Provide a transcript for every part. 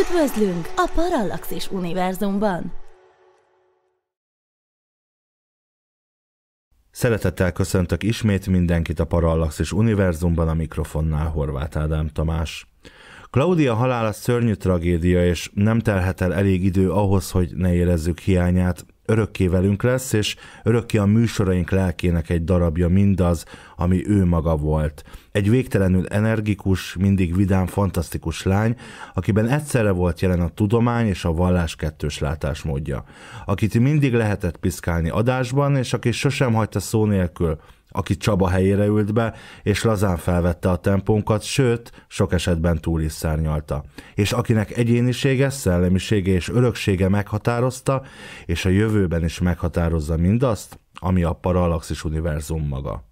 Üdvözlünk a Parallaxis univerzumban! Szeretettel köszöntök ismét mindenkit a Parallaxis univerzumban a mikrofonnál Horváth Ádám Tamás. Claudia halála szörnyű tragédia, és nem telhet el elég idő ahhoz, hogy ne érezzük hiányát. Örökké velünk lesz, és örökké a műsoraink lelkének egy darabja mindaz, ami ő maga volt. Egy végtelenül energikus, mindig vidám, fantasztikus lány, akiben egyszerre volt jelen a tudomány és a vallás kettős látásmódja. Akit mindig lehetett piszkálni adásban, és aki sosem hagyta szó nélkül, aki Csaba helyére ült be, és lazán felvette a tempónkat, sőt, sok esetben túl is szárnyalta. És akinek egyénisége, szellemisége és öröksége meghatározta, és a jövőben is meghatározza mindazt, ami a Parallaxis univerzum maga.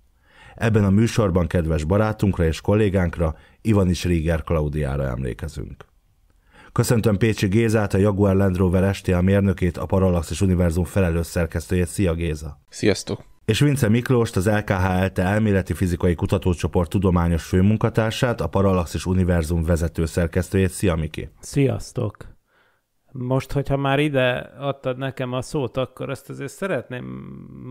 Ebben a műsorban kedves barátunkra és kollégánkra, Ivanis Ríger Klaudiára emlékezünk. Köszöntöm Pécsi Gézát, a Jaguar Land Rover STA mérnökét, a Parallaxis Univerzum felelős szerkesztőjét. Szia Géza! Sziasztok! és Vince Miklóst, az elte elméleti fizikai kutatócsoport tudományos főmunkatársát, a Parallaxis Univerzum vezető szerkesztőjét. Szia, Miki! Sziasztok! Most, hogyha már ide adtad nekem a szót, akkor ezt azért szeretném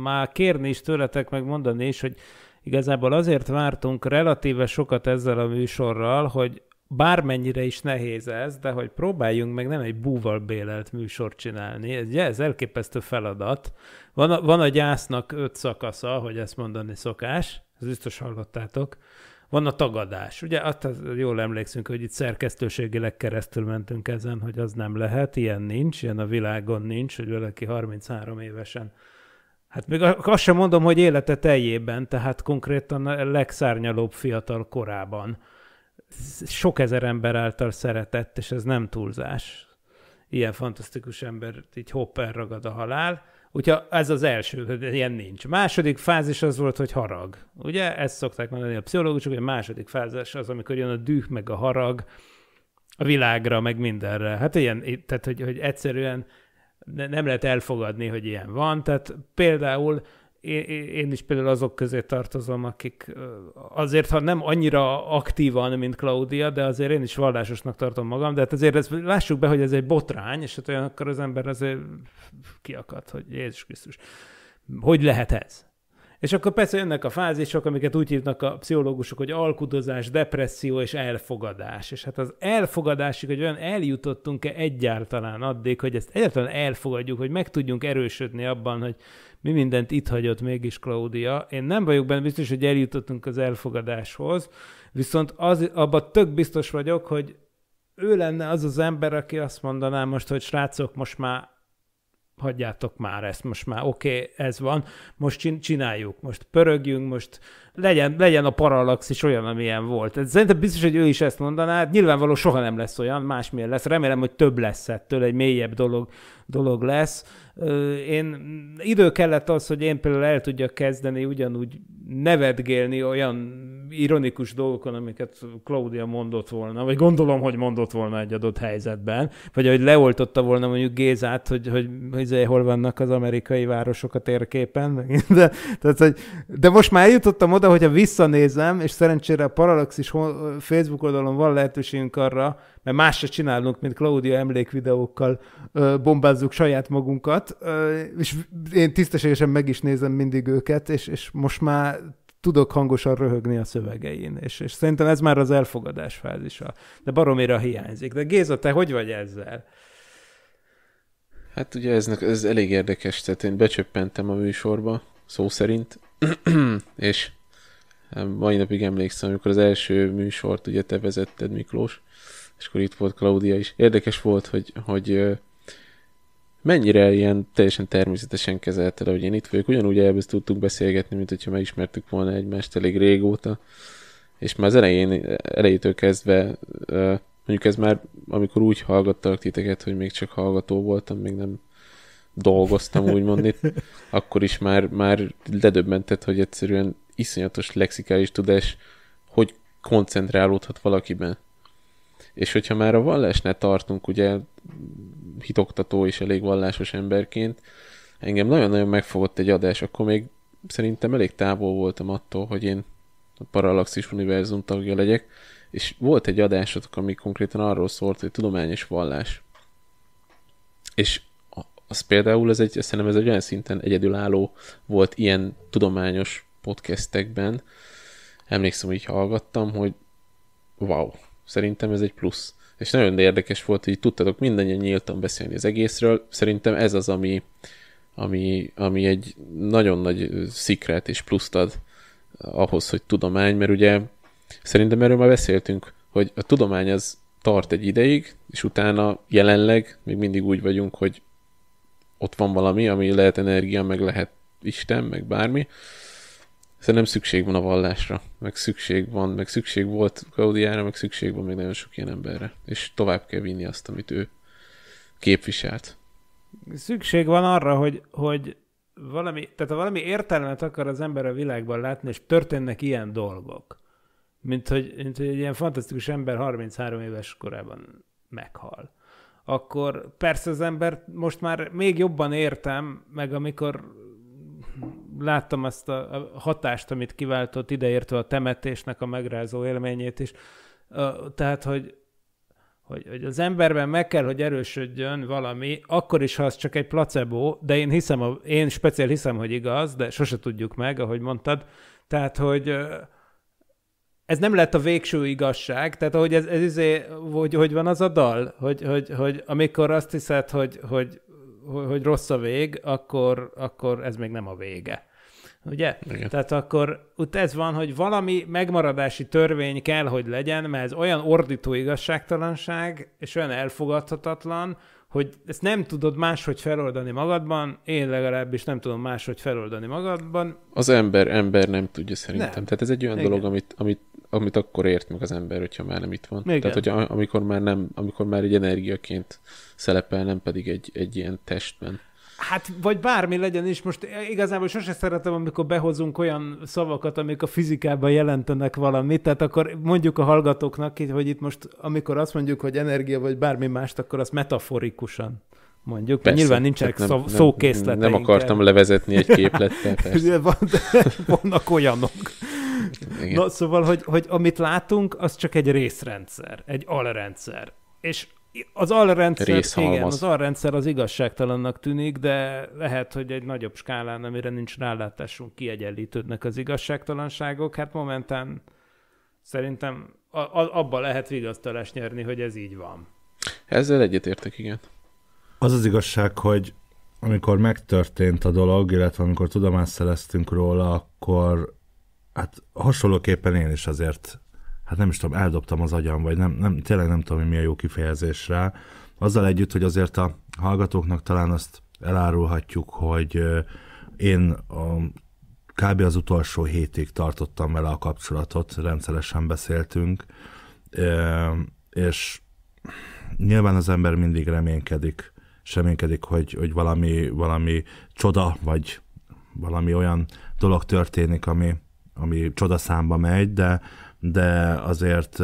már kérni is tőletek, meg mondani is, hogy igazából azért vártunk relatíve sokat ezzel a műsorral, hogy bármennyire is nehéz ez, de hogy próbáljunk meg nem egy búval bélelt műsort csinálni, ez, ugye, ez elképesztő feladat. Van a, van a gyásznak öt szakasza, hogy ezt mondani szokás, ez biztos hallottátok. Van a tagadás. Ugye azt jól emlékszünk, hogy itt szerkesztőségileg keresztül mentünk ezen, hogy az nem lehet, ilyen nincs, ilyen a világon nincs, hogy valaki 33 évesen Hát még azt sem mondom, hogy élete teljében, tehát konkrétan a legszárnyalóbb fiatal korában sok ezer ember által szeretett, és ez nem túlzás. Ilyen fantasztikus ember, így hopp, ragad a halál. Úgyhogy ez az első, hogy ilyen nincs. Második fázis az volt, hogy harag. Ugye ezt szokták mondani a pszichológusok, hogy a második fázis az, amikor jön a düh, meg a harag a világra, meg mindenre. Hát ilyen, tehát hogy, hogy egyszerűen nem lehet elfogadni, hogy ilyen van. Tehát például én, én is például azok közé tartozom, akik azért, ha nem annyira aktívan, mint Claudia, de azért én is vallásosnak tartom magam, de hát azért ez lássuk be, hogy ez egy botrány, és hát olyankor az ember azért kiakad, hogy Jézus Krisztus, hogy lehet ez? És akkor persze jönnek a fázisok, amiket úgy hívnak a pszichológusok, hogy alkudozás, depresszió és elfogadás. És hát az elfogadásig, hogy olyan eljutottunk-e egyáltalán addig, hogy ezt egyáltalán elfogadjuk, hogy meg tudjunk erősödni abban, hogy mi mindent itt hagyott mégis Claudia. Én nem vagyok benne biztos, hogy eljutottunk az elfogadáshoz, viszont az, abban tök biztos vagyok, hogy ő lenne az az ember, aki azt mondaná most, hogy srácok, most már hagyjátok már ezt, most már oké, okay, ez van, most csináljuk, most pörögjünk, most legyen, legyen a paralaxis olyan, amilyen volt. Ez szerintem biztos, hogy ő is ezt mondaná, nyilvánvaló soha nem lesz olyan, másmilyen lesz, remélem, hogy több lesz ettől, egy mélyebb dolog dolog lesz. Én idő kellett az, hogy én például el tudjak kezdeni ugyanúgy nevetgélni olyan ironikus dolgokon, amiket Claudia mondott volna, vagy gondolom, hogy mondott volna egy adott helyzetben, vagy hogy leoltotta volna mondjuk Gézát, hogy, hogy, hogy izé, hol vannak az amerikai városok a térképen. De, tehát, hogy, de most már eljutottam oda, hogyha visszanézem, és szerencsére a Paralaxis Facebook oldalon van lehetőségünk arra, mert se csinálunk, mint Claudia emlékvideókkal bombázzuk saját magunkat, és én tisztességesen meg is nézem mindig őket, és, és most már tudok hangosan röhögni a szövegein, és, és szerintem ez már az elfogadás fázisa. De baromira hiányzik. De Géza, te hogy vagy ezzel? Hát ugye ez, ez elég érdekes, tehát én becsöppentem a műsorba, szó szerint, és mai napig emlékszem, amikor az első műsort ugye te vezetted, Miklós, és akkor itt volt Claudia is. Érdekes volt, hogy, hogy mennyire ilyen teljesen természetesen kezelte, hogy én itt vagyok. Ugyanúgy elbesz tudtunk beszélgetni, mint hogyha megismertük volna egymást elég régóta. És már az elején, elejétől kezdve, mondjuk ez már, amikor úgy hallgattalak titeket, hogy még csak hallgató voltam, még nem dolgoztam, úgymond itt, akkor is már, már ledöbbentett, hogy egyszerűen iszonyatos lexikális tudás, hogy koncentrálódhat valakiben. És hogyha már a vallásnál tartunk, ugye hitoktató és elég vallásos emberként, engem nagyon-nagyon megfogott egy adás, akkor még szerintem elég távol voltam attól, hogy én a Parallaxis Univerzum tagja legyek, és volt egy adásotok, ami konkrétan arról szólt, hogy tudományos vallás. És az például, ez egy, szerintem ez egy olyan szinten egyedülálló volt ilyen tudományos podcastekben. Emlékszem, hogy hallgattam, hogy wow, Szerintem ez egy plusz. És nagyon érdekes volt, hogy tudtatok mindannyian nyíltan beszélni az egészről. Szerintem ez az, ami, ami, ami egy nagyon nagy szikret és pluszt ad eh, ahhoz, hogy tudomány, mert ugye szerintem erről már beszéltünk, hogy a tudomány az tart egy ideig, és utána jelenleg még mindig úgy vagyunk, hogy ott van valami, ami lehet energia, meg lehet Isten, meg bármi, Szerintem szóval szükség van a vallásra, meg szükség van, meg szükség volt Gaudiára, meg szükség van még nagyon sok ilyen emberre. És tovább kell vinni azt, amit ő képviselt. Szükség van arra, hogy, hogy valami, tehát ha valami értelmet akar az ember a világban látni, és történnek ilyen dolgok, mint hogy, mint hogy egy ilyen fantasztikus ember 33 éves korában meghal, akkor persze az ember most már még jobban értem, meg amikor láttam azt a hatást, amit kiváltott ideértve a temetésnek a megrázó élményét is. Tehát, hogy, hogy, hogy az emberben meg kell, hogy erősödjön valami, akkor is, ha az csak egy placebo, de én hiszem, a, én speciál hiszem, hogy igaz, de sose tudjuk meg, ahogy mondtad. Tehát, hogy ez nem lett a végső igazság, tehát ahogy ez, ez izé, hogy, hogy van az a dal, hogy, hogy, hogy amikor azt hiszed, hogy, hogy hogy rossz a vég, akkor, akkor ez még nem a vége. Ugye? Igen. Tehát akkor ott ez van, hogy valami megmaradási törvény kell, hogy legyen, mert ez olyan ordító igazságtalanság, és olyan elfogadhatatlan, hogy ezt nem tudod máshogy feloldani magadban, én legalábbis nem tudom máshogy feloldani magadban. Az ember, ember nem tudja szerintem. Nem. Tehát ez egy olyan Igen. dolog, amit, amit amit akkor ért meg az ember, hogyha már nem itt van. Igen. Tehát, hogy amikor már nem, amikor már egy energiaként szerepel, nem pedig egy, egy ilyen testben. Hát, vagy bármi legyen is, most igazából sose szeretem, amikor behozunk olyan szavakat, amik a fizikában jelentenek valamit, tehát akkor mondjuk a hallgatóknak, hogy itt most, amikor azt mondjuk, hogy energia vagy bármi mást, akkor azt metaforikusan mondjuk. Persze, nyilván nincsenek nem, szó, szókészleteink. Nem akartam levezetni egy képlettel, persze. Van, vannak olyanok. Igen. Na, szóval, hogy, hogy amit látunk, az csak egy részrendszer, egy alrendszer. És az alrendszer, igen, az alrendszer az igazságtalannak tűnik, de lehet, hogy egy nagyobb skálán, amire nincs rálátásunk, kiegyenlítődnek az igazságtalanságok. Hát momentán szerintem a, a, abba lehet vigasztalást nyerni, hogy ez így van. Ezzel egyetértek, igen. Az az igazság, hogy amikor megtörtént a dolog, illetve amikor tudomást szereztünk róla, akkor Hát hasonlóképpen én is azért, hát nem is tudom, eldobtam az agyam, vagy nem, nem tényleg nem tudom, hogy mi a jó kifejezés rá. Azzal együtt, hogy azért a hallgatóknak talán azt elárulhatjuk, hogy én a, kb. az utolsó hétig tartottam vele a kapcsolatot, rendszeresen beszéltünk, és nyilván az ember mindig reménykedik, és reménykedik, hogy, hogy valami, valami csoda, vagy valami olyan dolog történik, ami, ami csodaszámba megy, de, de azért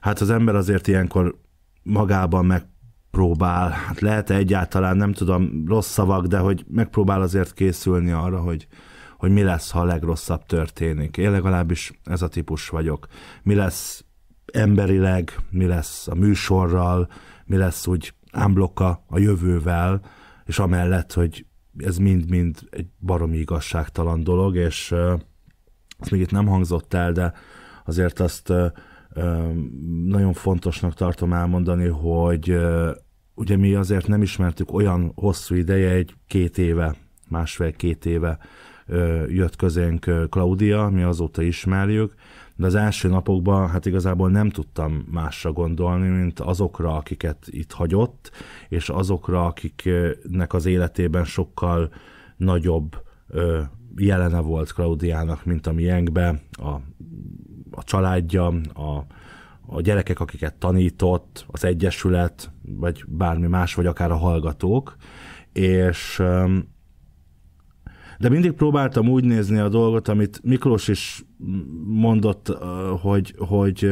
hát az ember azért ilyenkor magában meg próbál, hát lehet-e egyáltalán, nem tudom, rossz szavak, de hogy megpróbál azért készülni arra, hogy, hogy mi lesz, ha a legrosszabb történik. Én legalábbis ez a típus vagyok. Mi lesz emberileg, mi lesz a műsorral, mi lesz úgy ámbloka a jövővel, és amellett, hogy ez mind-mind egy baromi igazságtalan dolog, és azt még itt nem hangzott el, de azért azt nagyon fontosnak tartom elmondani, hogy ugye mi azért nem ismertük olyan hosszú ideje, egy két éve, másfél-két éve jött közénk Klaudia, mi azóta ismerjük, de az első napokban hát igazából nem tudtam másra gondolni, mint azokra, akiket itt hagyott, és azokra, akiknek az életében sokkal nagyobb jelene volt Klaudiának, mint a miénkbe, a, a családja, a, a gyerekek, akiket tanított, az egyesület, vagy bármi más, vagy akár a hallgatók, és de mindig próbáltam úgy nézni a dolgot, amit Miklós is mondott, hogy, hogy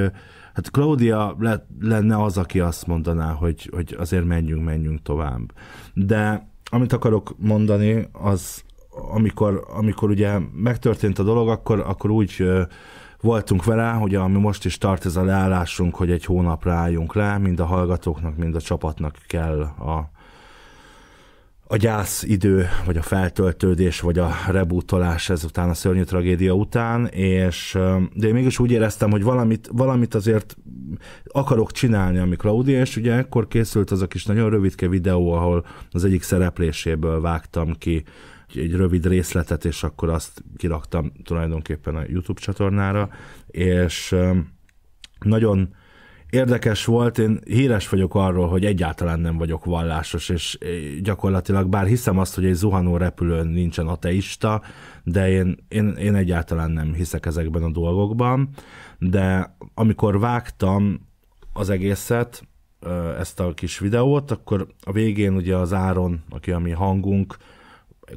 hát Claudia lenne az, aki azt mondaná, hogy, hogy azért menjünk, menjünk tovább. De amit akarok mondani, az, amikor, amikor ugye megtörtént a dolog, akkor, akkor úgy voltunk vele, hogy ami most is tart ez a leállásunk, hogy egy hónapra álljunk le, mind a hallgatóknak, mind a csapatnak kell a, a gyász idő, vagy a feltöltődés, vagy a rebootolás ezután, a szörnyű tragédia után, és de én mégis úgy éreztem, hogy valamit, valamit azért akarok csinálni, ami Claudia, és ugye ekkor készült az a kis nagyon rövidke videó, ahol az egyik szerepléséből vágtam ki egy rövid részletet, és akkor azt kiraktam tulajdonképpen a YouTube csatornára, és nagyon érdekes volt, én híres vagyok arról, hogy egyáltalán nem vagyok vallásos, és gyakorlatilag bár hiszem azt, hogy egy zuhanó repülőn nincsen ateista, de én, én, én egyáltalán nem hiszek ezekben a dolgokban, de amikor vágtam az egészet, ezt a kis videót, akkor a végén ugye az Áron, aki a mi hangunk,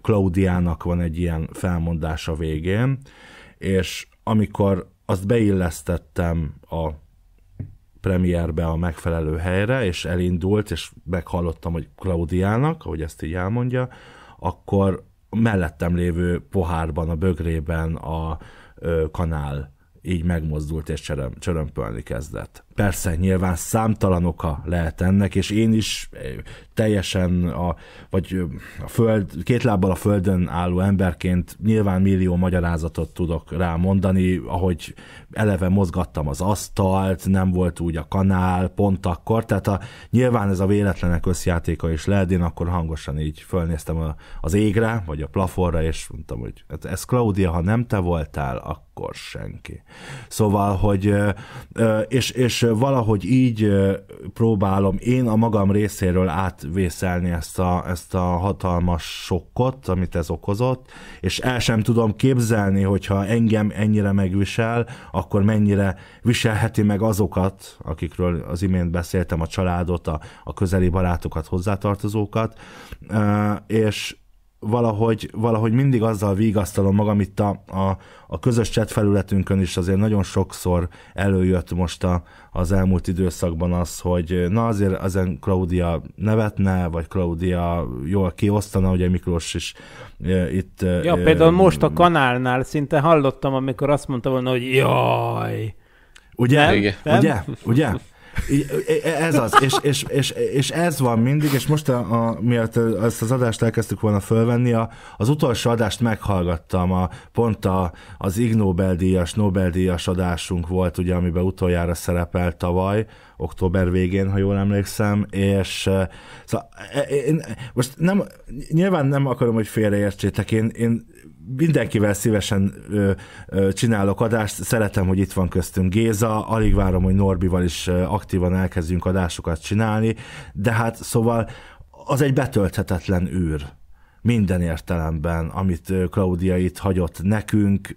Klaudiának van egy ilyen felmondása végén, és amikor azt beillesztettem a premierbe a megfelelő helyre, és elindult, és meghallottam, hogy Klaudiának, ahogy ezt így elmondja, akkor mellettem lévő pohárban, a bögrében a ö, kanál így megmozdult és csörömpölni kezdett. Persze, nyilván számtalan oka lehet ennek, és én is eh, teljesen a, vagy a föld, két lábbal a földön álló emberként nyilván millió magyarázatot tudok rá mondani, ahogy eleve mozgattam az asztalt, nem volt úgy a kanál, pont akkor, tehát a, nyilván ez a véletlenek összjátéka is lehet, én akkor hangosan így fölnéztem a, az égre, vagy a plafonra, és mondtam, hogy hát ez Claudia, ha nem te voltál, akkor senki. Szóval, hogy és, és valahogy így próbálom én a magam részéről átvészelni ezt a, ezt a hatalmas sokkot, amit ez okozott, és el sem tudom képzelni, hogyha engem ennyire megvisel, akkor mennyire viselheti meg azokat, akikről az imént beszéltem, a családot, a, a közeli barátokat, hozzátartozókat, és, valahogy, valahogy mindig azzal vigasztalom magam, itt a, a, a közös chat felületünkön is azért nagyon sokszor előjött most a, az elmúlt időszakban az, hogy na azért ezen Claudia nevetne, vagy Claudia jól kiosztana, ugye Miklós is e, itt... E, ja, e, például most a kanálnál szinte hallottam, amikor azt mondta volna, hogy jaj! Ugye? Nem? Ugye? Ugye? E, e, ez az, és, és, és, és ez van mindig, és most a, a, miatt ezt az adást elkezdtük volna fölvenni, a, az utolsó adást meghallgattam, a, pont a, az Ig Nobel-díjas, Nobel-díjas adásunk volt, ugye, amiben utoljára szerepelt tavaly, október végén, ha jól emlékszem, és szóval e, e, én most nem, nyilván nem akarom, hogy félreértsétek, én, én mindenkivel szívesen ö, ö, csinálok adást, szeretem, hogy itt van köztünk Géza, alig várom, hogy Norbival is aktívan elkezdjünk adásokat csinálni, de hát szóval az egy betölthetetlen űr minden értelemben, amit Claudia itt hagyott nekünk,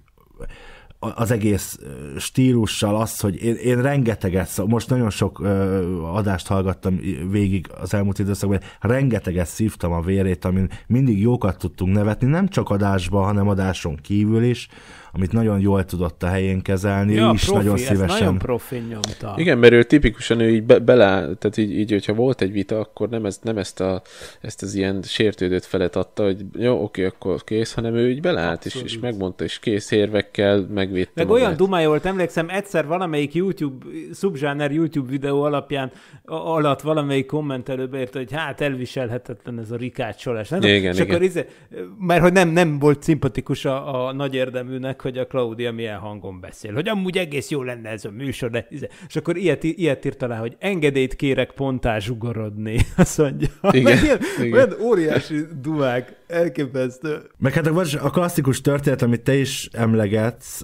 az egész stílussal az, hogy én, én rengeteget, most nagyon sok adást hallgattam végig az elmúlt időszakban, rengeteget szívtam a vérét, amin mindig jókat tudtunk nevetni, nem csak adásban, hanem adáson kívül is, amit nagyon jól tudott a helyén kezelni, ja, és nagyon szívesen. nagyon profi nyomta. Igen, mert ő tipikusan ő így be, bele, tehát így, így, hogyha volt egy vita, akkor nem, ez, nem ezt, a, ezt az ilyen sértődött felet adta, hogy jó, oké, akkor kész, hanem ő így beleállt, és, és megmondta, és kész érvekkel megvédte Meg olyan dumája volt, emlékszem, egyszer valamelyik YouTube, szubzsáner YouTube videó alapján alatt valamelyik kommentelő beírta, hogy hát elviselhetetlen ez a rikácsolás. Hát, igen, és igen. akkor izé, mert hogy nem, nem volt szimpatikus a, a nagy érdeműnek, hogy a Claudia milyen hangon beszél, hogy amúgy egész jó lenne ez a műsor, de... és akkor ilyet, ilyet írt alá, hogy engedélyt kérek pontá zsugorodni, azt mondja. Igen, ilyen, igen. Olyan óriási dumák, elképesztő. Meg hát a klasszikus történet, amit te is emlegetsz,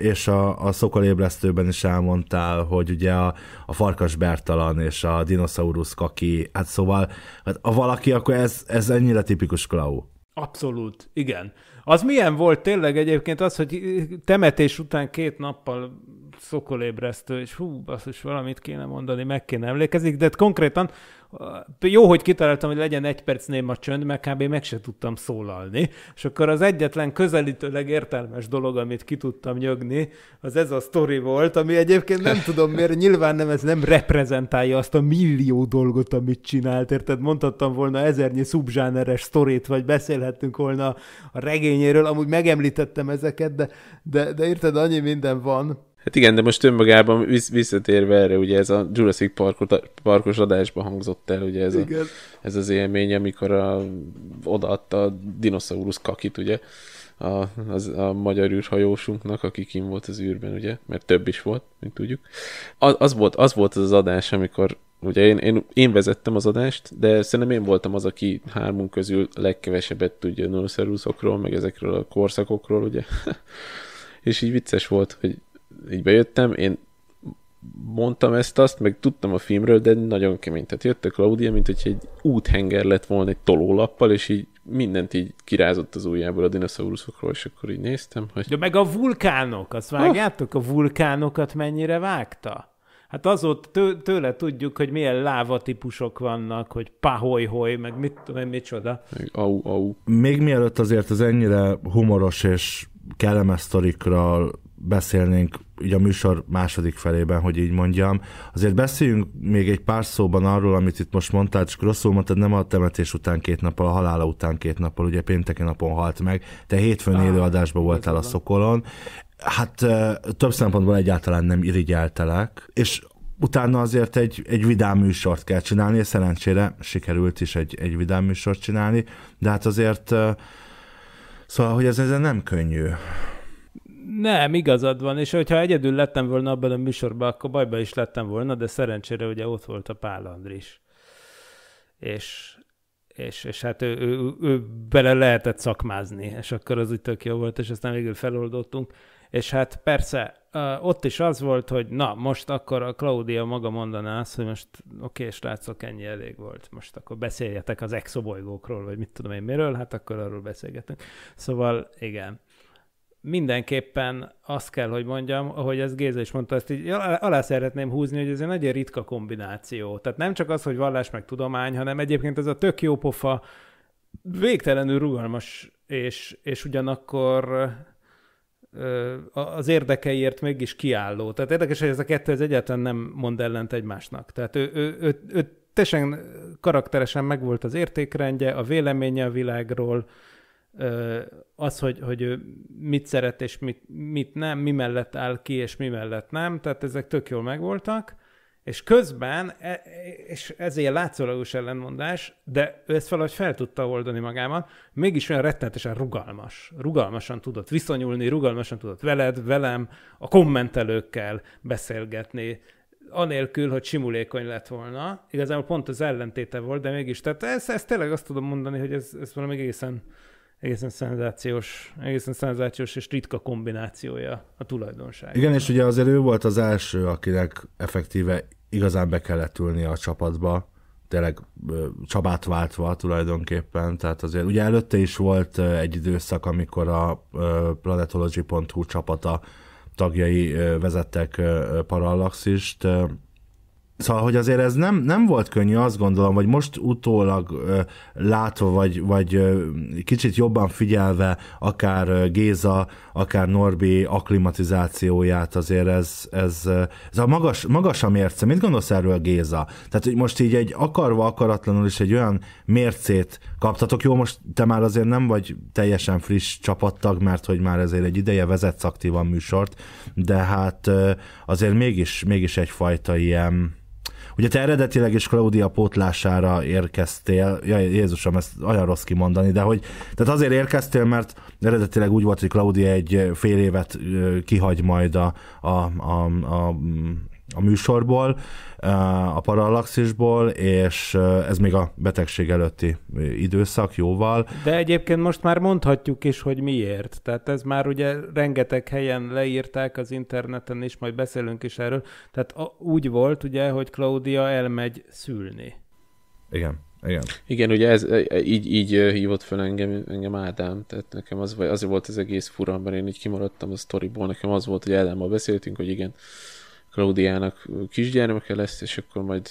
és a, a szokolébresztőben is elmondtál, hogy ugye a, a farkas Bertalan és a dinoszaurusz kaki, hát szóval, hát, a valaki, akkor ez, ez ennyire tipikus Klau. Abszolút, igen. Az milyen volt tényleg egyébként az, hogy temetés után két nappal szokolébresztő, és hú, basszus, valamit kéne mondani, meg kéne emlékezik, de konkrétan jó, hogy kitaláltam, hogy legyen egy perc néma csönd, mert kb. meg se tudtam szólalni, és akkor az egyetlen közelítőleg értelmes dolog, amit ki tudtam nyögni, az ez a sztori volt, ami egyébként nem tudom miért, nyilván nem ez nem reprezentálja azt a millió dolgot, amit csinált, érted? Mondhattam volna ezernyi szubzsáneres sztorit, vagy beszélhettünk volna a regényéről, amúgy megemlítettem ezeket, de, de, de érted, annyi minden van, Hát igen, de most önmagában visszatérve erre, ugye ez a Jurassic Parkot, Parkos adásban hangzott el, ugye ez, a, ez az élmény, amikor a, odaadta a dinoszaurusz kakit, ugye, a, az, a magyar űrhajósunknak, aki kim volt az űrben, ugye, mert több is volt, mint tudjuk. Az, az, volt, az volt az az adás, amikor ugye én, én, én vezettem az adást, de szerintem én voltam az, aki hármunk közül legkevesebbet tudja a meg ezekről a korszakokról, ugye. és így vicces volt, hogy így bejöttem, én mondtam ezt azt, meg tudtam a filmről, de nagyon kemény. Tehát jött a Claudia, mint hogy egy úthenger lett volna egy tolólappal, és így mindent így kirázott az ujjából a dinoszauruszokról, és akkor így néztem, hogy... De meg a vulkánok, azt vágjátok? A vulkánokat mennyire vágta? Hát azóta tőle tudjuk, hogy milyen láva típusok vannak, hogy paholyholy, meg mit tudom micsoda. Még, au, au. Még mielőtt azért az ennyire humoros és kellemes sztorikról beszélnénk így a műsor második felében, hogy így mondjam. Azért beszéljünk még egy pár szóban arról, amit itt most mondtál, csak rosszul mondtad, nem a temetés után két nappal, a halála után két nappal, ugye pénteki napon halt meg. Te hétfőn ah, élő adásban voltál a Szokolon. Hát több szempontból egyáltalán nem irigyeltelek, és utána azért egy, egy vidám műsort kell csinálni, és szerencsére sikerült is egy, egy vidám műsort csinálni, de hát azért Szóval, hogy ez ezen nem könnyű. Nem, igazad van, és hogyha egyedül lettem volna abban a műsorban, akkor bajba is lettem volna, de szerencsére ugye ott volt a Pál Andris. És, és, és hát ő, ő, ő bele lehetett szakmázni, és akkor az úgy tök jó volt, és aztán végül feloldottunk. És hát persze, ott is az volt, hogy na, most akkor a Claudia maga mondaná azt, hogy most oké, okay, srácok, ennyi elég volt, most akkor beszéljetek az exobolygókról, vagy mit tudom én miről, hát akkor arról beszélgetünk. Szóval igen mindenképpen azt kell, hogy mondjam, ahogy ezt Géza is mondta, ezt így alá szeretném húzni, hogy ez egy nagyon ritka kombináció. Tehát nem csak az, hogy vallás meg tudomány, hanem egyébként ez a tök jó pofa, végtelenül rugalmas, és, és ugyanakkor az érdekeiért mégis kiálló. Tehát érdekes, hogy ez a kettő ez egyáltalán nem mond ellent egymásnak. Tehát ő, ő, ő, ő teljesen karakteresen megvolt az értékrendje, a véleménye a világról, az, hogy, hogy ő mit szeret és mit, mit nem, mi mellett áll ki és mi mellett nem, tehát ezek tök jól megvoltak, és közben, e, és ez ilyen látszólagos ellenmondás, de ő ezt valahogy fel tudta oldani magában, mégis olyan rettenetesen rugalmas. Rugalmasan tudott viszonyulni, rugalmasan tudott veled, velem, a kommentelőkkel beszélgetni, anélkül, hogy simulékony lett volna. Igazából pont az ellentéte volt, de mégis, tehát ezt, ezt tényleg azt tudom mondani, hogy ez, ez valami egészen egészen szenzációs, egészen szenzációs és ritka kombinációja a tulajdonság. Igen, és ugye azért ő volt az első, akinek effektíve igazán be kellett ülni a csapatba, tényleg Csabát váltva tulajdonképpen, tehát azért ugye előtte is volt egy időszak, amikor a planetology.hu csapata tagjai vezettek parallaxist, Szóval, hogy azért ez nem, nem volt könnyű, azt gondolom, vagy most utólag ö, látva, vagy, vagy ö, kicsit jobban figyelve akár Géza, akár Norbi aklimatizációját, azért ez, ez, ez a magas, magas a mérce. Mit gondolsz erről Géza? Tehát, hogy most így egy akarva, akaratlanul is egy olyan mércét kaptatok. Jó, most te már azért nem vagy teljesen friss csapattag, mert hogy már azért egy ideje vezetsz aktívan műsort, de hát ö, azért mégis, mégis egyfajta ilyen Ugye te eredetileg is Claudia pótlására érkeztél, ja, Jézusom, ezt olyan rossz kimondani, de hogy tehát azért érkeztél, mert eredetileg úgy volt, hogy Claudia egy fél évet kihagy majd a, a, a, a a műsorból, a parallaxisból, és ez még a betegség előtti időszak jóval. De egyébként most már mondhatjuk is, hogy miért. Tehát ez már ugye rengeteg helyen leírták az interneten is, majd beszélünk is erről. Tehát úgy volt ugye, hogy Claudia elmegy szülni. Igen. Igen. Igen, ugye ez, e, e, így, így hívott fel engem, engem Ádám, tehát nekem az, az volt az egész fura, mert én így kimaradtam a sztoriból, nekem az volt, hogy Ádámmal beszéltünk, hogy igen, Klaudiának kisgyermeke lesz, és akkor majd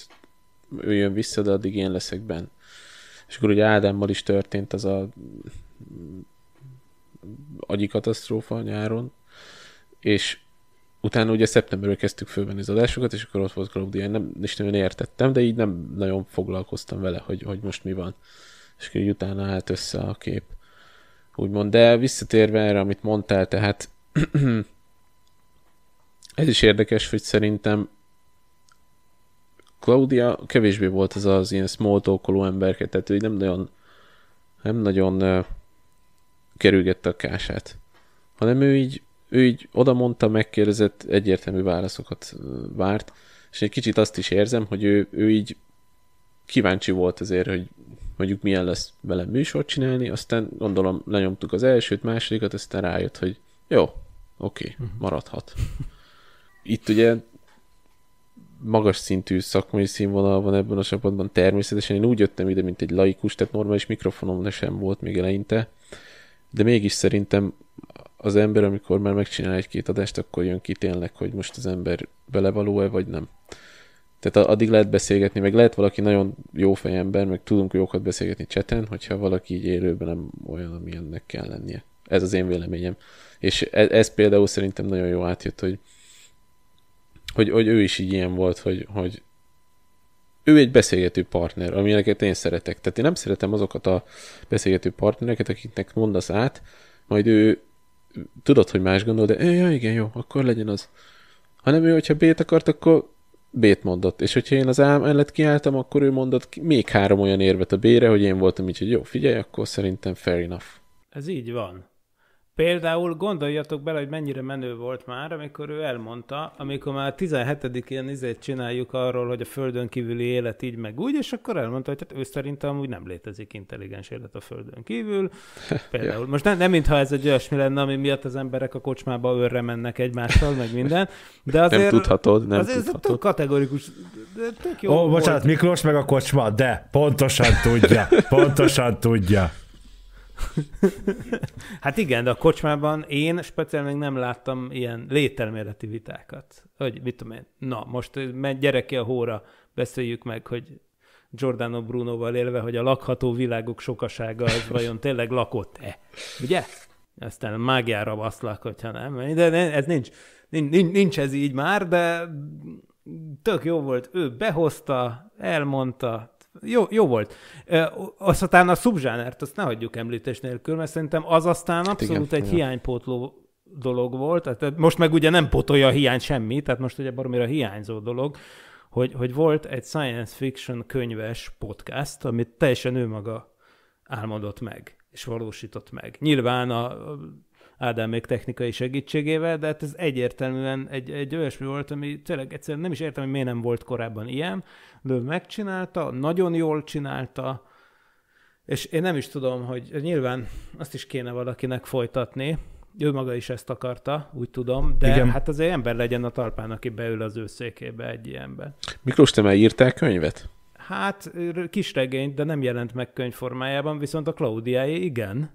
ő jön vissza, de addig én leszek benne. És akkor ugye Ádámmal is történt az a agyi katasztrófa nyáron, és utána ugye szeptemberről kezdtük fölvenni az adásokat, és akkor ott volt Claudia, nem, és nagyon értettem, de így nem nagyon foglalkoztam vele, hogy, hogy most mi van. És akkor így utána állt össze a kép, úgymond. De visszatérve erre, amit mondtál, tehát Ez is érdekes, hogy szerintem Claudia kevésbé volt az az ilyen small talkoló emberke, tehát ő nem nagyon, nem nagyon kerülgette a kását, hanem ő így, ő így oda mondta, megkérdezett, egyértelmű válaszokat várt, és egy kicsit azt is érzem, hogy ő, ő így kíváncsi volt azért, hogy mondjuk milyen lesz velem műsort csinálni, aztán gondolom lenyomtuk az elsőt, másodikat, aztán rájött, hogy jó, oké, okay, mhm. maradhat itt ugye magas szintű szakmai színvonal van ebben a csapatban természetesen. Én úgy jöttem ide, mint egy laikus, tehát normális mikrofonom sem volt még eleinte, de mégis szerintem az ember, amikor már megcsinál egy-két adást, akkor jön ki tényleg, hogy most az ember belevaló-e, vagy nem. Tehát addig lehet beszélgetni, meg lehet valaki nagyon jó fejember, meg tudunk jókat beszélgetni cseten, hogyha valaki így élőben nem olyan, amilyennek kell lennie. Ez az én véleményem. És ez, ez például szerintem nagyon jó átjött, hogy hogy, hogy ő is így ilyen volt, hogy, hogy ő egy beszélgető partner, amilyeneket én szeretek. Tehát én nem szeretem azokat a beszélgető partnereket, akiknek mondasz át, majd ő tudod, hogy más gondol, de ja, igen, jó, akkor legyen az. Hanem ő, hogyha B-t akart, akkor B-t mondott. És hogyha én az A mellett kiálltam, akkor ő mondott még három olyan érvet a B-re, hogy én voltam így, hogy jó, figyelj, akkor szerintem fair enough. Ez így van. Például gondoljatok bele, hogy mennyire menő volt már, amikor ő elmondta, amikor már a 17. ilyen izét csináljuk arról, hogy a Földön kívüli élet így meg úgy, és akkor elmondta, hogy hát ő szerintem amúgy nem létezik intelligens élet a Földön kívül. Például, most nem, nem mintha ez egy olyasmi lenne, ami miatt az emberek a kocsmába őrre mennek egymással, meg minden, de azért... Nem tudhatod, nem azért tudhatod. Ez kategorikus, de tök jó Ó, bocsánat, volt. Miklós meg a kocsma, de pontosan tudja, pontosan tudja. hát igen, de a kocsmában én speciál még nem láttam ilyen lételméleti vitákat. Hogy mit tudom én, na most eh, megy gyere ki a hóra, beszéljük meg, hogy Giordano Brunoval élve, hogy a lakható világok sokasága az vajon tényleg lakott-e. Ugye? Aztán mágiára baszlak, hogyha nem. De ez nincs, nincs, nincs ez így már, de tök jó volt. Ő behozta, elmondta, jó, jó volt. Aztán a szubzsánert, azt ne hagyjuk említés nélkül, mert szerintem az aztán hát abszolút igen, egy igen. hiánypótló dolog volt. Tehát most meg ugye nem potolja a hiány semmi, tehát most ugye baromira hiányzó dolog, hogy, hogy volt egy science fiction könyves podcast, amit teljesen ő maga álmodott meg és valósított meg. Nyilván a még technikai segítségével, de hát ez egyértelműen egy, egy olyasmi volt, ami tényleg egyszerűen nem is értem, hogy miért nem volt korábban ilyen, de ő megcsinálta, nagyon jól csinálta, és én nem is tudom, hogy nyilván azt is kéne valakinek folytatni, ő maga is ezt akarta, úgy tudom, de Igen. hát azért ember legyen a talpán, aki beül az ő székébe egy ilyenben. Miklós, te már írtál könyvet? Hát, kis regényt, de nem jelent meg könyvformájában, viszont a Klaudiáé igen.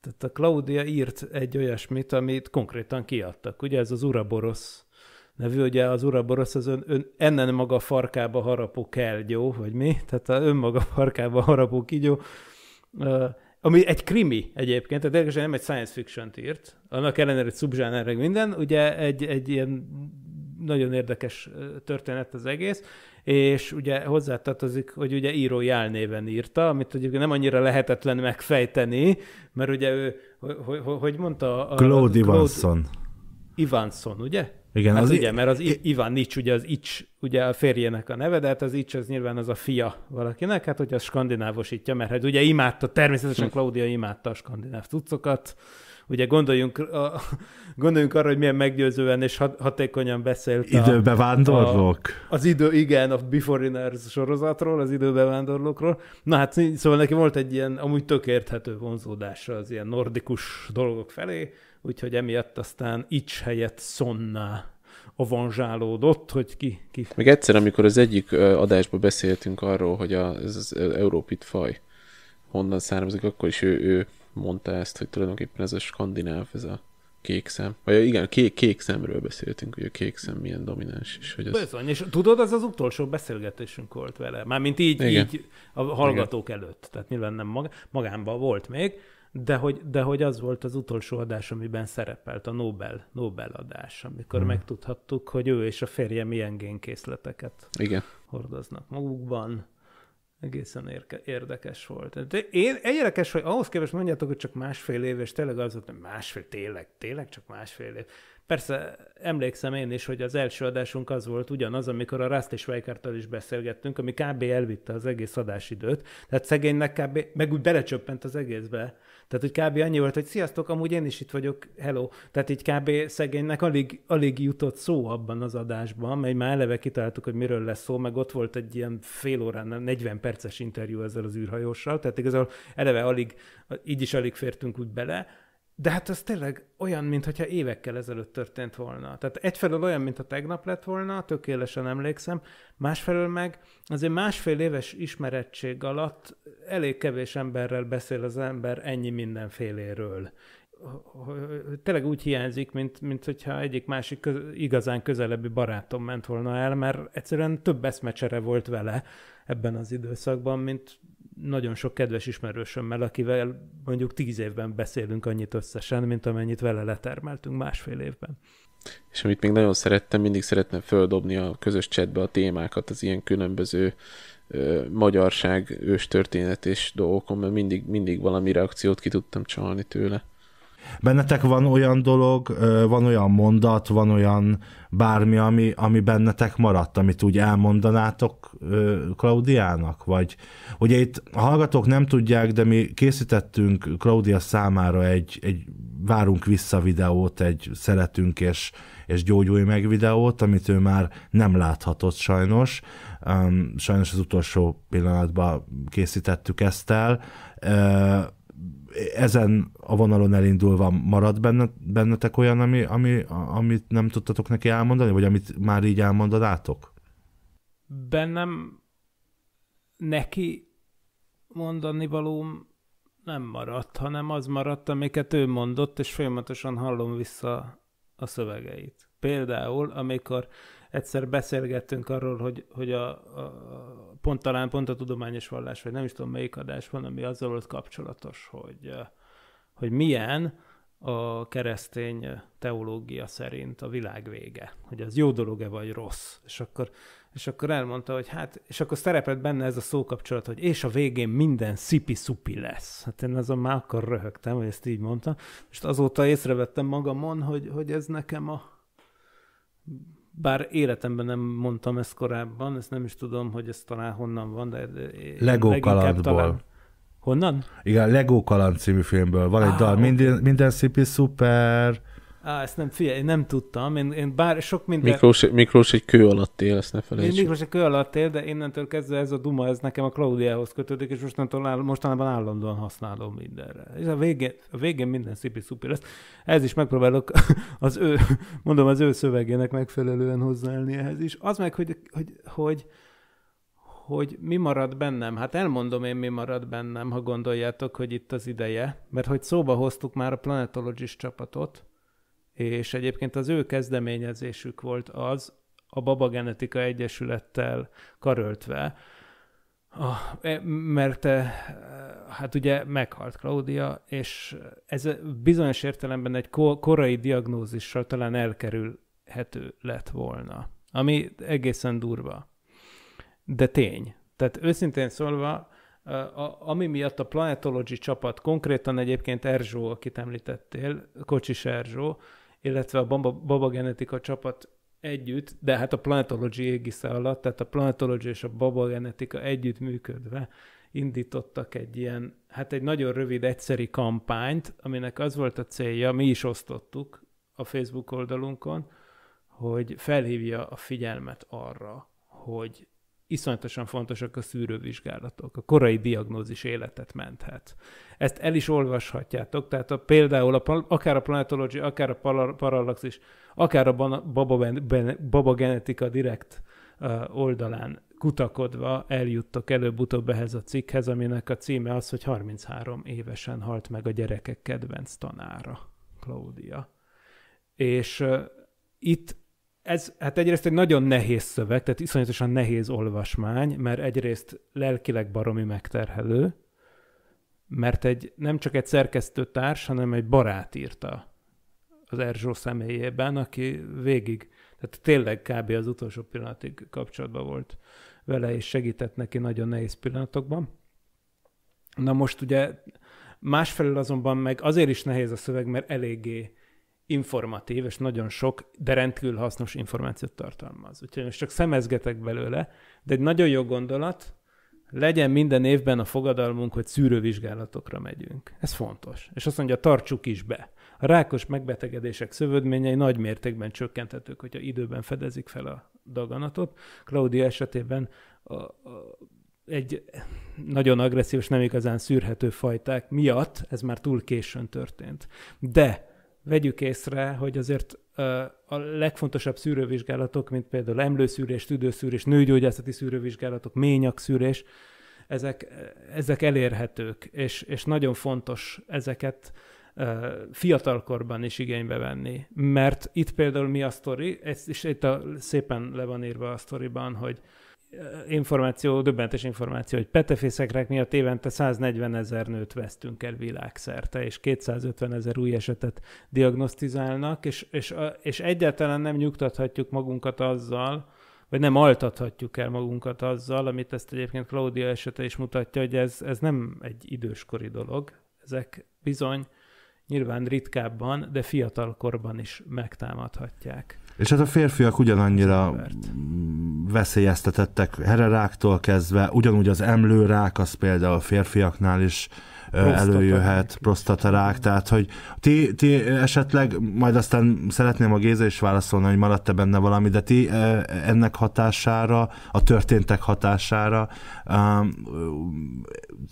Tehát a Claudia írt egy olyasmit, amit konkrétan kiadtak. Ugye ez az Uraborosz nevű, ugye az Uraborosz az ön, ön, ennen maga farkába harapó kelgyó, vagy mi? Tehát a önmaga farkába harapó kigyó, ami egy krimi egyébként, tehát nem egy science fiction-t írt, annak ellenére, hogy szubzsáner minden, ugye egy, egy ilyen nagyon érdekes történet az egész, és ugye hozzátartozik, hogy ugye író jelnéven írta, amit ugye nem annyira lehetetlen megfejteni, mert ugye ő, hogy, hogy mondta? A, Claude Ivanson. Ivanson, ugye? Igen, hát az ugye, mert az I- Ivan Nics, ugye az Ics, ugye a férjének a neve, de hát az Ics az nyilván az a fia valakinek, hát hogy a skandinávosítja, mert hát ugye imádta, természetesen hm. Claudia imádta a skandináv cuccokat, Ugye gondoljunk, a, gondoljunk arra, hogy milyen meggyőzően és hatékonyan beszélt. Időbevándorlók. A, az idő, igen, a Beforeigners sorozatról, az időbevándorlókról. Na hát szóval neki volt egy ilyen amúgy érthető vonzódása az ilyen nordikus dolgok felé, úgyhogy emiatt aztán Ics helyett szonná avanzsálódott, hogy ki, ki... Meg egyszer, amikor az egyik adásban beszéltünk arról, hogy az, az, az európit faj honnan származik, akkor is ő, ő mondta ezt, hogy tulajdonképpen ez a skandináv, ez a kék szem. Vagy igen, kék, kék szemről beszéltünk, hogy a kék szem milyen domináns is. Hogy az... Bizony, és tudod, az az utolsó beszélgetésünk volt vele. Mármint így, igen. így a hallgatók igen. előtt. Tehát nyilván nem mag, magámban volt még, de hogy, de hogy az volt az utolsó adás, amiben szerepelt a Nobel, Nobel adás, amikor hmm. megtudhattuk, hogy ő és a férje milyen génkészleteket igen. hordoznak magukban egészen érke, érdekes volt. De hát én érdekes, hogy ahhoz képest mondjátok, hogy csak másfél év, és tényleg az volt, hogy másfél, tényleg, tényleg csak másfél év. Persze emlékszem én is, hogy az első adásunk az volt ugyanaz, amikor a Rust és Weikertől is beszélgettünk, ami kb. elvitte az egész adásidőt, tehát szegénynek kb. meg úgy belecsöppent az egészbe, tehát, hogy kb. annyi volt, hogy sziasztok, amúgy én is itt vagyok, hello. Tehát így kb. szegénynek alig, alig jutott szó abban az adásban, mely már eleve kitaláltuk, hogy miről lesz szó, meg ott volt egy ilyen fél órán, 40 perces interjú ezzel az űrhajóssal, tehát igazából eleve alig, így is alig fértünk úgy bele, de hát ez tényleg olyan, mintha évekkel ezelőtt történt volna. Tehát egyfelől olyan, mintha tegnap lett volna, tökéletesen emlékszem, másfelől meg azért másfél éves ismerettség alatt elég kevés emberrel beszél az ember ennyi mindenféléről. Tényleg úgy hiányzik, mint, mint hogyha egyik másik köz, igazán közelebbi barátom ment volna el, mert egyszerűen több eszmecsere volt vele ebben az időszakban, mint nagyon sok kedves ismerősömmel, akivel mondjuk tíz évben beszélünk annyit összesen, mint amennyit vele letermeltünk másfél évben. És amit még nagyon szerettem, mindig szerettem földobni a közös csetbe a témákat, az ilyen különböző ö, magyarság, őstörténet és dolgokon, mert mindig, mindig valami reakciót ki tudtam csalni tőle. Bennetek van olyan dolog, van olyan mondat, van olyan bármi, ami, ami bennetek maradt, amit úgy elmondanátok Klaudiának? Vagy ugye itt a hallgatók nem tudják, de mi készítettünk Klaudia számára egy, egy várunk vissza videót, egy szeretünk és, és gyógyulj meg videót, amit ő már nem láthatott sajnos. sajnos az utolsó pillanatban készítettük ezt el ezen a vonalon elindulva marad benne, bennetek olyan, ami, ami, amit nem tudtatok neki elmondani, vagy amit már így elmondanátok? Bennem neki mondani valóm nem maradt, hanem az maradt, amiket ő mondott, és folyamatosan hallom vissza a szövegeit. Például, amikor egyszer beszélgettünk arról, hogy, hogy a, a, pont talán pont a tudományos vallás, vagy nem is tudom melyik adás van, ami azzal volt kapcsolatos, hogy, eh, hogy milyen a keresztény teológia szerint a világ vége, hogy az jó dolog-e vagy rossz. És akkor, és akkor elmondta, hogy hát, és akkor szerepelt benne ez a szókapcsolat, hogy és a végén minden szipi-szupi lesz. Hát én azon már akkor röhögtem, hogy ezt így mondta, és azóta észrevettem magamon, hogy, hogy ez nekem a bár életemben nem mondtam ezt korábban, ezt nem is tudom, hogy ez talán honnan van, de Lego kalandból. Talán... Honnan? Igen, Lego kaland című filmből. Van ah, dal, okay. minden, minden és szuper, Á, ezt nem, figyelj, én nem tudtam. Én, én bár sok minden... Miklós, Miklós egy kő alatt él, ezt ne felejtsük. Én Miklós egy kő alatt él, de innentől kezdve ez a duma, ez nekem a Klaudiához kötődik, és mostantól áll, mostanában állandóan használom mindenre. És a végén, a végén minden szipi-szupi lesz. Ez is megpróbálok az ő, mondom, az ő szövegének megfelelően hozzáállni ehhez is. Az meg, hogy, hogy, hogy hogy mi marad bennem. Hát elmondom én, mi marad bennem, ha gondoljátok, hogy itt az ideje, mert hogy szóba hoztuk már a Planetologist csapatot, és egyébként az ő kezdeményezésük volt az, a Baba Genetika Egyesülettel karöltve, Ah, mert e, hát ugye meghalt Claudia, és ez bizonyos értelemben egy korai diagnózissal talán elkerülhető lett volna, ami egészen durva. De tény. Tehát őszintén szólva, e, a, ami miatt a Planetology csapat, konkrétan egyébként Erzsó, akit említettél, Kocsis Erzsó, illetve a Baba, Baba Genetika csapat együtt, de hát a Planetology égisze alatt, tehát a Planetology és a Baba Genetika együtt működve indítottak egy ilyen, hát egy nagyon rövid, egyszeri kampányt, aminek az volt a célja, mi is osztottuk a Facebook oldalunkon, hogy felhívja a figyelmet arra, hogy iszonyatosan fontosak a szűrővizsgálatok. A korai diagnózis életet menthet. Ezt el is olvashatjátok, tehát a, például a, akár a Planetology, akár a Parallaxis, akár a baba, baba genetika direkt oldalán kutakodva eljuttok előbb-utóbb ehhez a cikkhez, aminek a címe az, hogy 33 évesen halt meg a gyerekek kedvenc tanára, Claudia. És uh, itt ez hát egyrészt egy nagyon nehéz szöveg, tehát iszonyatosan nehéz olvasmány, mert egyrészt lelkileg baromi megterhelő, mert egy, nem csak egy szerkesztő társ, hanem egy barát írta az Erzsó személyében, aki végig, tehát tényleg kb. az utolsó pillanatig kapcsolatban volt vele, és segített neki nagyon nehéz pillanatokban. Na most ugye másfelől azonban meg azért is nehéz a szöveg, mert eléggé informatív, és nagyon sok, de rendkívül hasznos információt tartalmaz. Úgyhogy most csak szemezgetek belőle, de egy nagyon jó gondolat, legyen minden évben a fogadalmunk, hogy szűrővizsgálatokra megyünk. Ez fontos. És azt mondja, tartsuk is be. A rákos megbetegedések szövődményei nagy mértékben csökkenthetők, hogyha időben fedezik fel a daganatot. Claudia esetében a, a, egy nagyon agresszív és nem igazán szűrhető fajták miatt ez már túl későn történt. De vegyük észre, hogy azért a legfontosabb szűrővizsgálatok, mint például emlőszűrés, tüdőszűrés, nőgyógyászati szűrővizsgálatok, ményakszűrés, ezek, ezek elérhetők, és, és nagyon fontos ezeket fiatalkorban is igénybe venni. Mert itt például mi a sztori, és itt a, szépen le van írva a sztoriban, hogy információ, döbbentes információ, hogy petefészekrek miatt évente 140 ezer nőt vesztünk el világszerte, és 250 ezer új esetet diagnosztizálnak, és, és, és egyáltalán nem nyugtathatjuk magunkat azzal, vagy nem altathatjuk el magunkat azzal, amit ezt egyébként Claudia esete is mutatja, hogy ez, ez nem egy időskori dolog, ezek bizony nyilván ritkábban, de fiatalkorban is megtámadhatják. És hát a férfiak ugyanannyira veszélyeztetettek hereráktól kezdve, ugyanúgy az emlőrák, az például a férfiaknál is Prostata. előjöhet, prostatarák, tehát hogy ti, ti esetleg, majd aztán szeretném a Géza is válaszolni, hogy maradt-e benne valami, de ti ennek hatására, a történtek hatására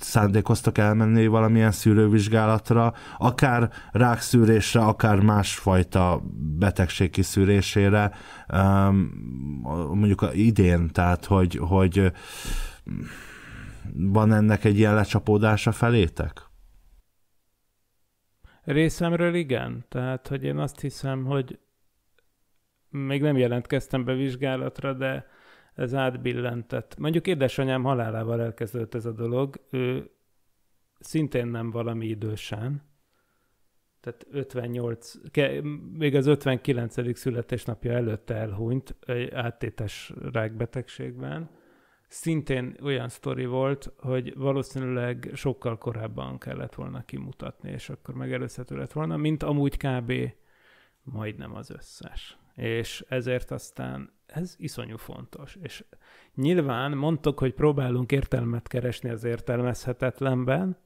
szándékoztak elmenni valamilyen szűrővizsgálatra, akár rákszűrésre, akár másfajta betegség kiszűrésére, mondjuk idén, tehát hogy, hogy van ennek egy ilyen lecsapódása felétek? Részemről igen. Tehát, hogy én azt hiszem, hogy még nem jelentkeztem be vizsgálatra, de ez átbillentett. Mondjuk édesanyám halálával elkezdődött ez a dolog. Ő szintén nem valami idősen, tehát 58, még az 59. születésnapja előtt elhunyt egy áttétes rákbetegségben, szintén olyan sztori volt, hogy valószínűleg sokkal korábban kellett volna kimutatni, és akkor megelőzhető lett volna, mint amúgy kb. majdnem az összes. És ezért aztán ez iszonyú fontos. És nyilván mondtok, hogy próbálunk értelmet keresni az értelmezhetetlenben,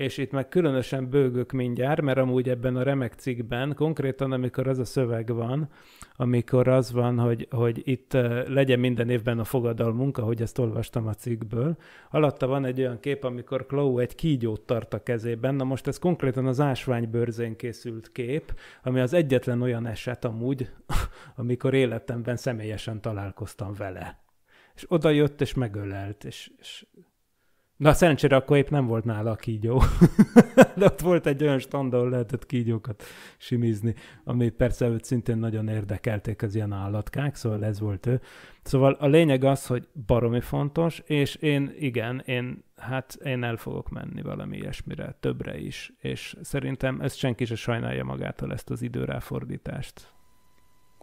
és itt meg különösen bőgök mindjárt, mert amúgy ebben a remek cikkben, konkrétan amikor az a szöveg van, amikor az van, hogy, hogy itt legyen minden évben a fogadalmunk, ahogy ezt olvastam a cikkből, alatta van egy olyan kép, amikor Chloe egy kígyót tart a kezében, na most ez konkrétan az ásványbőrzén készült kép, ami az egyetlen olyan eset amúgy, amikor életemben személyesen találkoztam vele. És oda jött és megölelt, és, és Na szerencsére akkor épp nem volt nála a kígyó, de ott volt egy olyan stand, ahol lehetett kígyókat simizni, ami persze őt szintén nagyon érdekelték az ilyen állatkák, szóval ez volt ő. Szóval a lényeg az, hogy baromi fontos, és én igen, én hát én el fogok menni valami ilyesmire, többre is, és szerintem ezt senki se sajnálja magától ezt az időráfordítást.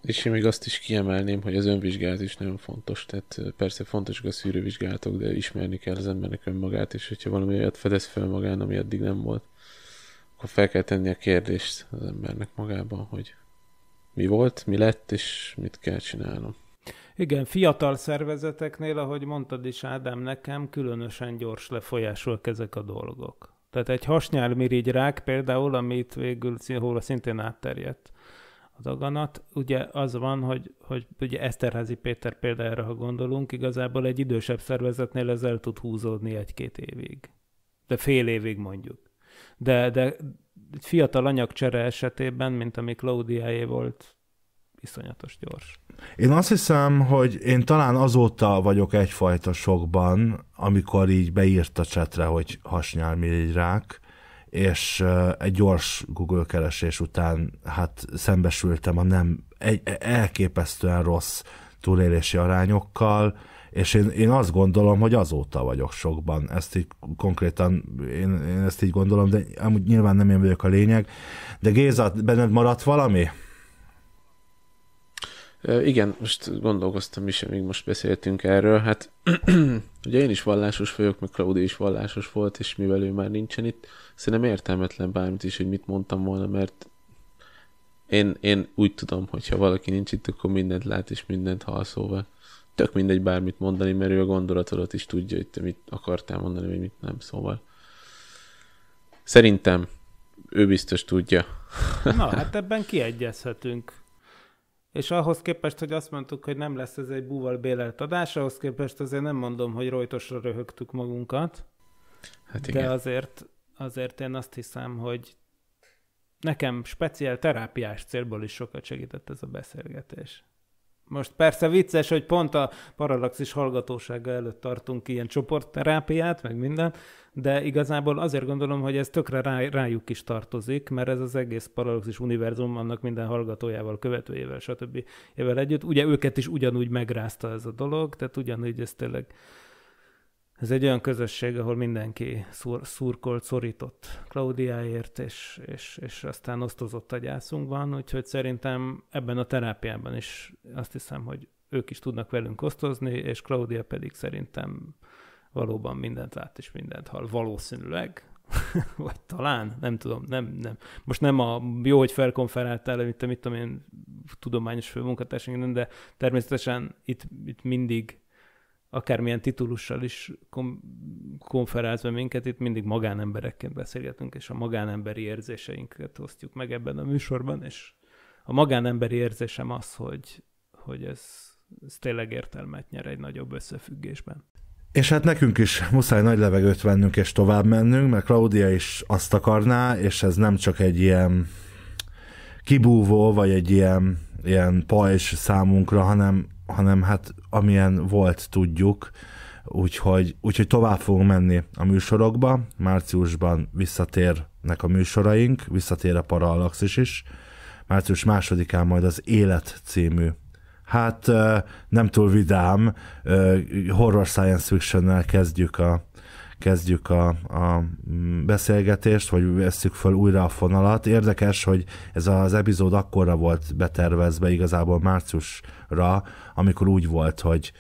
És én még azt is kiemelném, hogy az önvizsgálat is nagyon fontos. Tehát persze fontosak a szűrővizsgálatok, de ismerni kell az embernek önmagát, és hogyha valami olyat fedez fel magán, ami addig nem volt, akkor fel kell tenni a kérdést az embernek magában, hogy mi volt, mi lett, és mit kell csinálnom. Igen, fiatal szervezeteknél, ahogy mondtad is Ádám, nekem különösen gyors lefolyásolk ezek a dolgok. Tehát egy rák például, amit végül hol szintén átterjedt, a daganat. Ugye az van, hogy, hogy ugye Eszterházi Péter példára, ha gondolunk, igazából egy idősebb szervezetnél ez el tud húzódni egy-két évig. De fél évig mondjuk. De, de fiatal anyagcsere esetében, mint ami Claudiáé volt, iszonyatos gyors. Én azt hiszem, hogy én talán azóta vagyok egyfajta sokban, amikor így beírt a csetre, hogy hasnyálmirigyrák, és egy gyors Google keresés után hát szembesültem a nem egy elképesztően rossz túlélési arányokkal, és én, én azt gondolom, hogy azóta vagyok sokban. Ezt így konkrétan, én, én ezt így gondolom, de amúgy nyilván nem én vagyok a lényeg. De Géza, benned maradt valami? Igen, most gondolkoztam mi sem, most beszéltünk erről. Hát ugye én is vallásos vagyok, meg Claudia is vallásos volt, és mivel ő már nincsen itt, szerintem értelmetlen bármit is, hogy mit mondtam volna, mert én, én úgy tudom, hogy ha valaki nincs itt, akkor mindent lát és mindent hall, szóval tök mindegy bármit mondani, mert ő a gondolatodat is tudja, hogy te mit akartál mondani, vagy mit nem, szóval szerintem ő biztos tudja. Na, hát ebben kiegyezhetünk és ahhoz képest, hogy azt mondtuk, hogy nem lesz ez egy búval bélelt adás, ahhoz képest azért nem mondom, hogy rojtosra röhögtük magunkat. Hát igen. De azért, azért én azt hiszem, hogy nekem speciál terápiás célból is sokat segített ez a beszélgetés. Most persze vicces, hogy pont a paralaxis hallgatósága előtt tartunk ilyen csoportterápiát, meg minden, de igazából azért gondolom, hogy ez tökre rá, rájuk is tartozik, mert ez az egész paradoxis univerzum annak minden hallgatójával, követőjével, stb. ével együtt. Ugye őket is ugyanúgy megrázta ez a dolog, tehát ugyanúgy ez tényleg ez egy olyan közösség, ahol mindenki szur, szurkolt, szorított Klaudiáért, és, és, és aztán osztozott a gyászunkban, úgyhogy szerintem ebben a terápiában is azt hiszem, hogy ők is tudnak velünk osztozni, és Claudia pedig szerintem valóban mindent lát és mindent hall, valószínűleg, vagy talán, nem tudom, nem, nem. Most nem a jó, hogy felkonferáltál, mint a mit tudom én, tudományos főmunkatársaink, de természetesen itt, itt mindig akármilyen titulussal is kom- konferálsz be minket, itt mindig magánemberekként beszélgetünk, és a magánemberi érzéseinket osztjuk meg ebben a műsorban, és a magánemberi érzésem az, hogy, hogy ez, ez tényleg értelmet nyer egy nagyobb összefüggésben. És hát nekünk is muszáj nagy levegőt vennünk és tovább mennünk, mert Claudia is azt akarná, és ez nem csak egy ilyen kibúvó, vagy egy ilyen, ilyen pajzs számunkra, hanem hanem hát amilyen volt, tudjuk. Úgyhogy, úgyhogy tovább fogunk menni a műsorokba. Márciusban visszatérnek a műsoraink, visszatér a Parallaxis is. Március másodikán majd az Élet című hát nem túl vidám, horror science fiction-nel kezdjük a, kezdjük a, a mm, beszélgetést, vagy vesszük fel újra a fonalat. Érdekes, hogy ez az epizód akkorra volt betervezve igazából márciusra, amikor úgy volt, hogy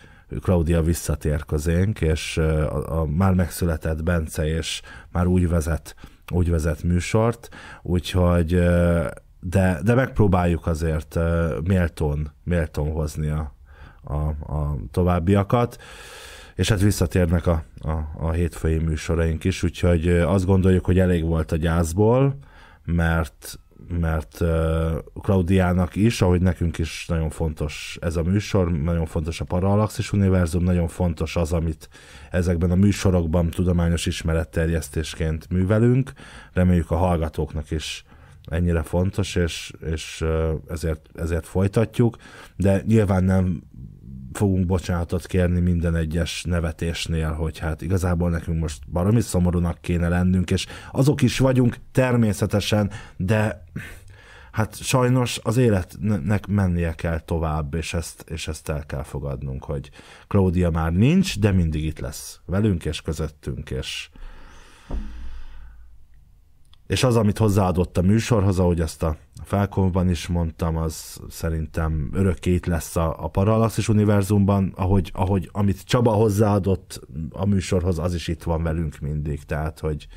Claudia visszatér közénk, és a, a már megszületett Bence, és már úgy vezet, úgy vezet műsort, úgyhogy de, de megpróbáljuk azért méltón, méltón hozni a, a, a továbbiakat és hát visszatérnek a, a, a hétfői műsoraink is, úgyhogy azt gondoljuk, hogy elég volt a gyászból, mert mert Klaudiának is, ahogy nekünk is nagyon fontos ez a műsor, nagyon fontos a Parallaxis Univerzum, nagyon fontos az, amit ezekben a műsorokban tudományos ismeretterjesztésként művelünk. Reméljük a hallgatóknak is ennyire fontos, és, és ezért, ezért folytatjuk, de nyilván nem fogunk bocsánatot kérni minden egyes nevetésnél, hogy hát igazából nekünk most baromi szomorúnak kéne lennünk, és azok is vagyunk természetesen, de hát sajnos az életnek mennie kell tovább, és ezt, és ezt el kell fogadnunk, hogy Claudia már nincs, de mindig itt lesz velünk és közöttünk, és és az, amit hozzáadott a műsorhoz, ahogy ezt a Falconban is mondtam, az szerintem örökké itt lesz a, a Parallaxis univerzumban, ahogy, ahogy amit Csaba hozzáadott a műsorhoz, az is itt van velünk mindig, tehát hogy,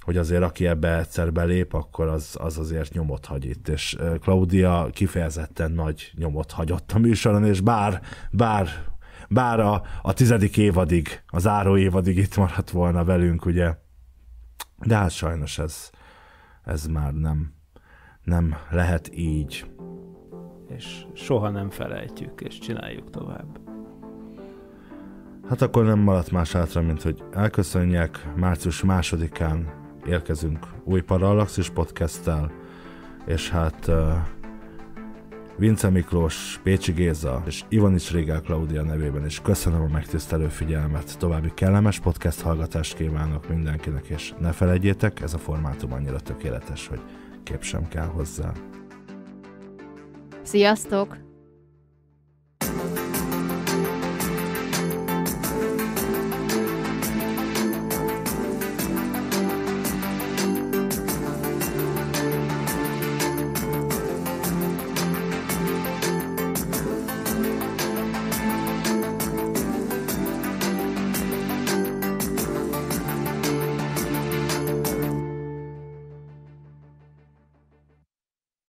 hogy azért aki ebbe egyszer belép, akkor az, az azért nyomot hagy itt, és Claudia kifejezetten nagy nyomot hagyott a műsoron, és bár, bár, bár a, a tizedik évadig, az záró évadig itt maradt volna velünk, ugye, de hát sajnos ez, ez már nem, nem lehet így. És soha nem felejtjük, és csináljuk tovább. Hát akkor nem maradt más átra, mint hogy elköszönjek. Március másodikán érkezünk új Parallaxis podcasttel, és hát uh, Vince Miklós, Pécsi Géza és Ivanics Régel Klaudia nevében is köszönöm a megtisztelő figyelmet. További kellemes podcast hallgatást kívánok mindenkinek, és ne felejtjétek, ez a formátum annyira tökéletes, hogy kép sem kell hozzá. Sziasztok!